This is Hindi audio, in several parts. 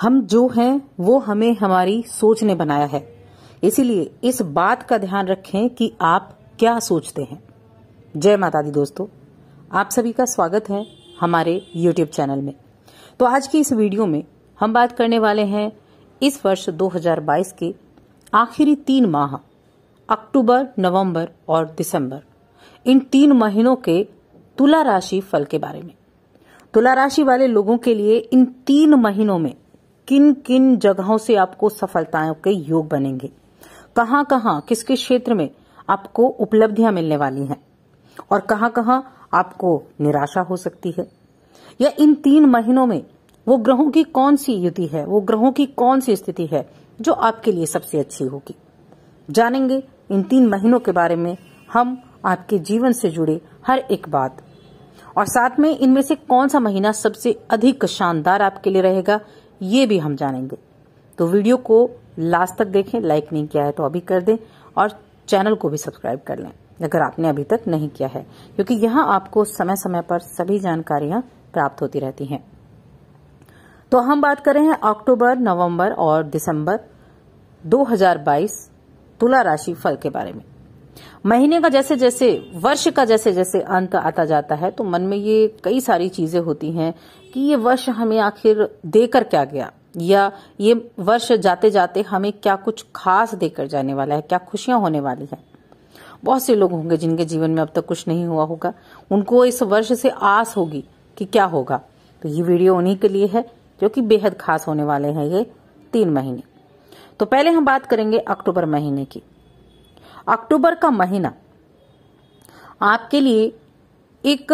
हम जो हैं वो हमें हमारी सोच ने बनाया है इसीलिए इस बात का ध्यान रखें कि आप क्या सोचते हैं जय माता दी दोस्तों आप सभी का स्वागत है हमारे YouTube चैनल में तो आज की इस वीडियो में हम बात करने वाले हैं इस वर्ष 2022 के आखिरी तीन माह अक्टूबर नवंबर और दिसंबर इन तीन महीनों के तुला राशि फल के बारे में तुला राशि वाले लोगों के लिए इन तीन महीनों में किन किन जगहों से आपको सफलताओं के योग बनेंगे कहां किस किसके क्षेत्र में आपको उपलब्धियां मिलने वाली हैं और कहां कहां आपको निराशा हो सकती है या इन तीन महीनों में वो ग्रहों की कौन सी युति है वो ग्रहों की कौन सी स्थिति है जो आपके लिए सबसे अच्छी होगी जानेंगे इन तीन महीनों के बारे में हम आपके जीवन से जुड़े हर एक बात और साथ में इनमें से कौन सा महीना सबसे अधिक शानदार आपके लिए रहेगा ये भी हम जानेंगे तो वीडियो को लास्ट तक देखें लाइक नहीं किया है तो अभी कर दें और चैनल को भी सब्सक्राइब कर लें अगर आपने अभी तक नहीं किया है क्योंकि यहाँ आपको समय समय पर सभी जानकारियां प्राप्त होती रहती हैं तो हम बात कर रहे हैं अक्टूबर नवंबर और दिसंबर 2022 तुला राशि फल के बारे में महीने का जैसे जैसे वर्ष का जैसे जैसे अंत आता जाता है तो मन में ये कई सारी चीजें होती हैं कि ये वर्ष हमें आखिर देकर क्या गया या ये वर्ष जाते जाते हमें क्या कुछ खास देकर जाने वाला है क्या खुशियां होने वाली है बहुत से लोग होंगे जिनके जीवन में अब तक कुछ नहीं हुआ होगा उनको इस वर्ष से आस होगी कि क्या होगा तो ये वीडियो उन्हीं के लिए है जो कि बेहद खास होने वाले हैं ये तीन महीने तो पहले हम बात करेंगे अक्टूबर महीने की अक्टूबर का महीना आपके लिए एक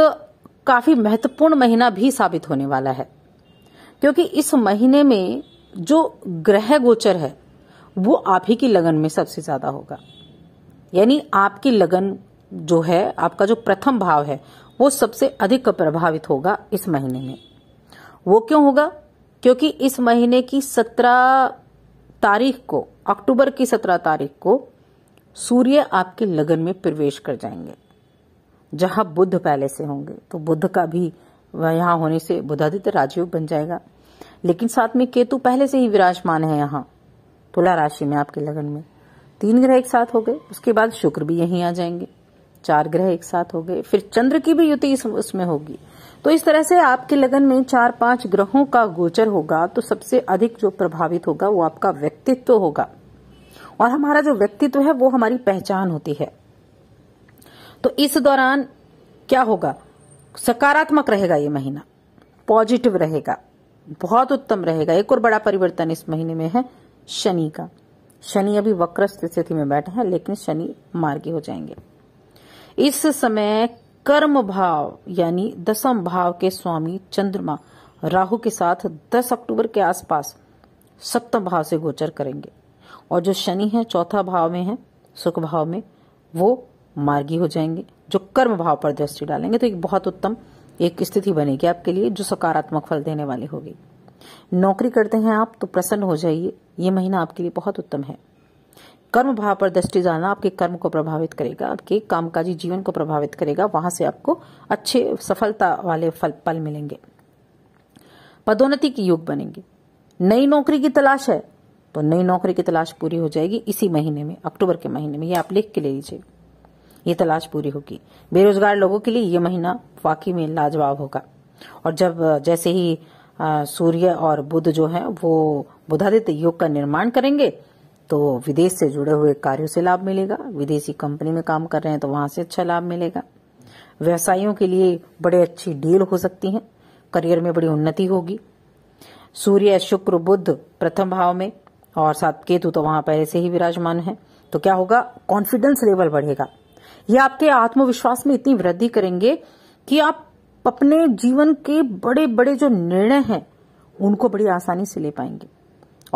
काफी महत्वपूर्ण महीना भी साबित होने वाला है क्योंकि इस महीने में जो ग्रह गोचर है वो आप ही की लगन में सबसे ज्यादा होगा यानी आपकी लगन जो है आपका जो प्रथम भाव है वो सबसे अधिक प्रभावित होगा इस महीने में वो क्यों होगा क्योंकि इस महीने की सत्रह तारीख को अक्टूबर की सत्रह तारीख को सूर्य आपके लगन में प्रवेश कर जाएंगे जहां बुद्ध पहले से होंगे तो बुद्ध का भी यहां होने से बुधादित्य राजयोग बन जाएगा लेकिन साथ में केतु पहले से ही विराजमान है यहाँ तुला राशि में आपके लगन में तीन ग्रह एक साथ हो गए उसके बाद शुक्र भी यहीं आ जाएंगे चार ग्रह एक साथ हो गए फिर चंद्र की भी युति उसमें होगी तो इस तरह से आपके लगन में चार पांच ग्रहों का गोचर होगा तो सबसे अधिक जो प्रभावित होगा वो आपका व्यक्तित्व होगा और हमारा जो व्यक्तित्व है वो हमारी पहचान होती है तो इस दौरान क्या होगा सकारात्मक रहेगा ये महीना पॉजिटिव रहेगा बहुत उत्तम रहेगा एक और बड़ा परिवर्तन इस महीने में है शनि का शनि अभी वक्रस्त स्थिति में बैठे है लेकिन शनि मार्गी हो जाएंगे इस समय कर्म भाव यानी दसम भाव के स्वामी चंद्रमा राहु के साथ 10 अक्टूबर के आसपास सप्तम भाव से गोचर करेंगे और जो शनि है चौथा भाव में है सुख भाव में वो मार्गी हो जाएंगे जो कर्म भाव पर दृष्टि डालेंगे तो एक बहुत उत्तम एक स्थिति बनेगी आपके लिए जो सकारात्मक फल देने वाली होगी नौकरी करते हैं आप तो प्रसन्न हो जाइए ये महीना आपके लिए बहुत उत्तम है कर्म भाव पर दृष्टि डालना आपके कर्म को प्रभावित करेगा आपके कामकाजी जीवन को प्रभावित करेगा वहां से आपको अच्छे सफलता वाले फल पल मिलेंगे पदोन्नति के योग बनेंगे नई नौकरी की तलाश है तो नई नौकरी की तलाश पूरी हो जाएगी इसी महीने में अक्टूबर के महीने में ये आप लिख के ले लीजिए ये तलाश पूरी होगी बेरोजगार लोगों के लिए ये महीना वाकई में लाजवाब होगा और जब जैसे ही सूर्य और बुध जो है वो बुधादित्य योग का निर्माण करेंगे तो विदेश से जुड़े हुए कार्यों से लाभ मिलेगा विदेशी कंपनी में काम कर रहे हैं तो वहां से अच्छा लाभ मिलेगा व्यवसायियों के लिए बड़े अच्छी डील हो सकती है करियर में बड़ी उन्नति होगी सूर्य शुक्र बुद्ध प्रथम भाव में और साथ केतु तो वहां पहले से ही विराजमान है तो क्या होगा कॉन्फिडेंस लेवल बढ़ेगा ये आपके आत्मविश्वास में इतनी वृद्धि करेंगे कि आप अपने जीवन के बड़े बड़े जो निर्णय हैं उनको बड़ी आसानी से ले पाएंगे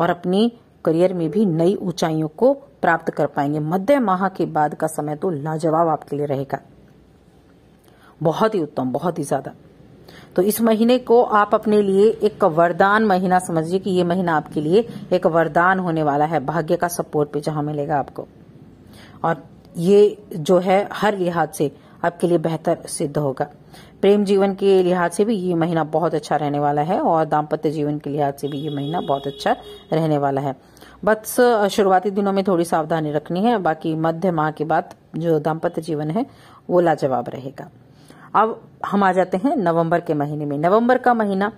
और अपनी करियर में भी नई ऊंचाइयों को प्राप्त कर पाएंगे मध्य माह के बाद का समय तो लाजवाब आपके लिए रहेगा बहुत ही उत्तम बहुत ही ज्यादा तो इस महीने को आप अपने लिए एक वरदान महीना समझिए कि ये महीना आपके लिए एक वरदान होने वाला है भाग्य का सपोर्ट पे जहां मिलेगा आपको और ये जो है हर लिहाज से आपके लिए बेहतर सिद्ध होगा प्रेम जीवन के लिहाज से भी ये महीना बहुत अच्छा रहने वाला है और दाम्पत्य जीवन के लिहाज से भी ये महीना बहुत अच्छा रहने वाला है बस शुरुआती दिनों में थोड़ी सावधानी रखनी है बाकी मध्य माह के बाद जो दाम्पत्य जीवन है वो लाजवाब रहेगा अब हम आ जाते हैं नवंबर के महीने में नवंबर का महीना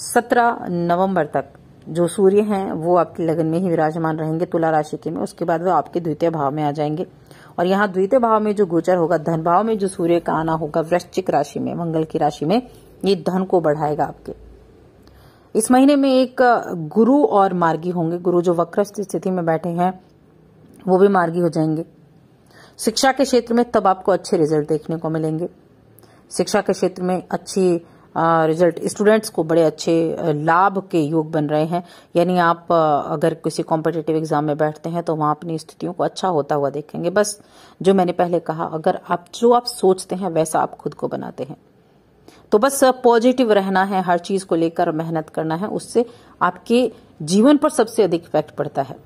सत्रह नवंबर तक जो सूर्य हैं वो आपके लगन में ही विराजमान रहेंगे तुला राशि के में उसके बाद वो आपके द्वितीय भाव में आ जाएंगे और यहाँ द्वितीय भाव में जो गोचर होगा धन भाव में जो सूर्य का आना होगा वृश्चिक राशि में मंगल की राशि में ये धन को बढ़ाएगा आपके इस महीने में एक गुरु और मार्गी होंगे गुरु जो वक्रस्थ स्थिति में बैठे हैं वो भी मार्गी हो जाएंगे शिक्षा के क्षेत्र में तब आपको अच्छे रिजल्ट देखने को मिलेंगे शिक्षा के क्षेत्र में अच्छी रिजल्ट स्टूडेंट्स को बड़े अच्छे लाभ के योग बन रहे हैं यानी आप अगर किसी कॉम्पिटेटिव एग्जाम में बैठते हैं तो वहां अपनी स्थितियों को अच्छा होता हुआ देखेंगे बस जो मैंने पहले कहा अगर आप जो आप सोचते हैं वैसा आप खुद को बनाते हैं तो बस पॉजिटिव रहना है हर चीज को लेकर मेहनत करना है उससे आपके जीवन पर सबसे अधिक इफेक्ट पड़ता है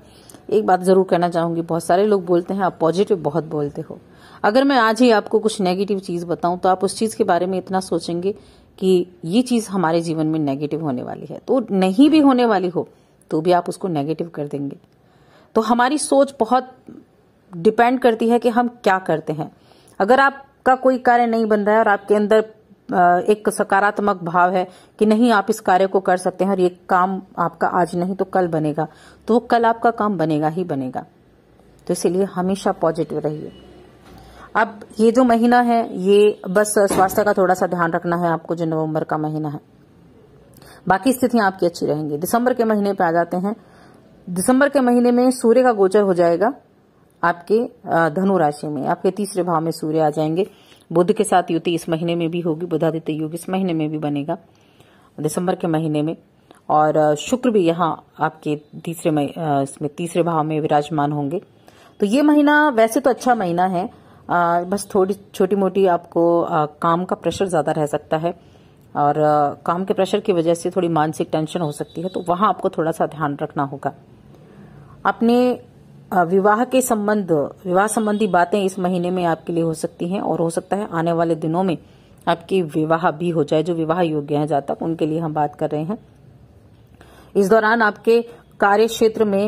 एक बात जरूर कहना चाहूंगी बहुत सारे लोग बोलते हैं आप पॉजिटिव बहुत बोलते हो अगर मैं आज ही आपको कुछ नेगेटिव चीज बताऊं तो आप उस चीज के बारे में इतना सोचेंगे कि ये चीज हमारे जीवन में नेगेटिव होने वाली है तो नहीं भी होने वाली हो तो भी आप उसको नेगेटिव कर देंगे तो हमारी सोच बहुत डिपेंड करती है कि हम क्या करते हैं अगर आपका कोई कार्य नहीं बन रहा है और आपके अंदर एक सकारात्मक भाव है कि नहीं आप इस कार्य को कर सकते हैं और ये काम आपका आज नहीं तो कल बनेगा तो वो कल आपका काम बनेगा ही बनेगा तो इसीलिए हमेशा पॉजिटिव रहिए अब ये जो महीना है ये बस स्वास्थ्य का थोड़ा सा ध्यान रखना है आपको जो नवंबर का महीना है बाकी स्थितियां आपकी अच्छी रहेंगी दिसंबर के महीने पे आ जाते हैं दिसंबर के महीने में सूर्य का गोचर हो जाएगा आपके धनु राशि में आपके तीसरे भाव में सूर्य आ जाएंगे बुद्ध के साथ युति इस महीने में भी होगी बुधादित्य योग इस महीने में भी बनेगा दिसंबर के महीने में और शुक्र भी यहाँ आपके तीसरे इसमें तीसरे भाव में विराजमान होंगे तो ये महीना वैसे तो अच्छा महीना है आ, बस थोड़ी छोटी मोटी आपको आ, काम का प्रेशर ज़्यादा रह सकता है और आ, काम के प्रेशर की वजह से थोड़ी मानसिक टेंशन हो सकती है तो वहां आपको थोड़ा सा ध्यान रखना होगा अपने विवाह के संबंध विवाह संबंधी बातें इस महीने में आपके लिए हो सकती हैं और हो सकता है आने वाले दिनों में आपकी विवाह भी हो जाए जो विवाह योग्य हैं जातक उनके लिए हम बात कर रहे हैं इस दौरान आपके कार्य क्षेत्र में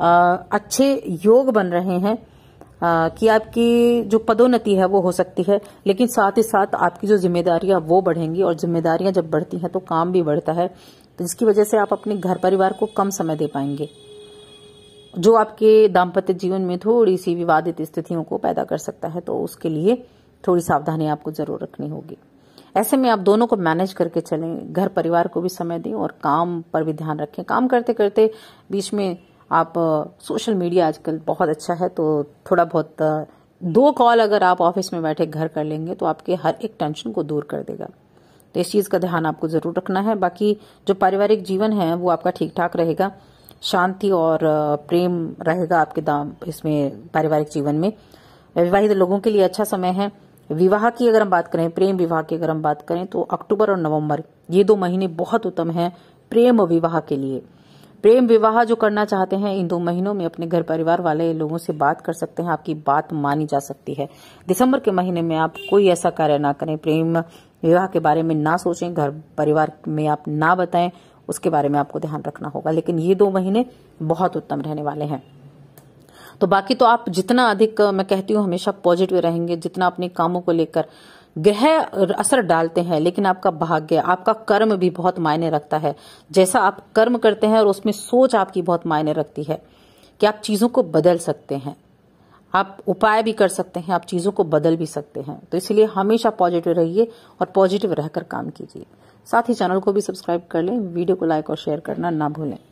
आ, अच्छे योग बन रहे हैं आ, कि आपकी जो पदोन्नति है वो हो सकती है लेकिन साथ ही साथ आपकी जो जिम्मेदारियां वो बढ़ेंगी और जिम्मेदारियां जब बढ़ती हैं तो काम भी बढ़ता है तो जिसकी वजह से आप अपने घर परिवार को कम समय दे पाएंगे जो आपके दाम्पत्य जीवन में थोड़ी सी विवादित स्थितियों को पैदा कर सकता है तो उसके लिए थोड़ी सावधानी आपको जरूर रखनी होगी ऐसे में आप दोनों को मैनेज करके चलें घर परिवार को भी समय दें और काम पर भी ध्यान रखें काम करते करते बीच में आप सोशल मीडिया आजकल बहुत अच्छा है तो थोड़ा बहुत दो कॉल अगर आप ऑफिस में बैठे घर कर लेंगे तो आपके हर एक टेंशन को दूर कर देगा तो इस चीज़ का ध्यान आपको ज़रूर रखना है बाकी जो पारिवारिक जीवन है वो आपका ठीक ठाक रहेगा शांति और प्रेम रहेगा आपके दाम इसमें पारिवारिक जीवन में विवाहित लोगों के लिए अच्छा समय है विवाह की अगर हम बात करें प्रेम विवाह की अगर हम बात करें तो अक्टूबर और नवंबर ये दो महीने बहुत उत्तम है प्रेम विवाह के लिए प्रेम विवाह जो करना चाहते हैं इन दो महीनों में अपने घर परिवार वाले लोगों से बात कर सकते हैं आपकी बात मानी जा सकती है दिसंबर के महीने में आप कोई ऐसा कार्य ना करें प्रेम विवाह के बारे में ना सोचें घर परिवार में आप ना बताएं उसके बारे में आपको ध्यान रखना होगा लेकिन ये दो महीने बहुत उत्तम रहने वाले हैं तो बाकी तो आप जितना अधिक मैं कहती हूँ हमेशा पॉजिटिव रहेंगे जितना अपने कामों को लेकर ग्रह असर डालते हैं लेकिन आपका भाग्य आपका कर्म भी बहुत मायने रखता है जैसा आप कर्म करते हैं और उसमें सोच आपकी बहुत मायने रखती है कि आप चीज़ों को बदल सकते हैं आप उपाय भी कर सकते हैं आप चीज़ों को बदल भी सकते हैं तो इसलिए हमेशा पॉजिटिव रहिए और पॉजिटिव रहकर काम कीजिए साथ ही चैनल को भी सब्सक्राइब कर लें वीडियो को लाइक और शेयर करना ना भूलें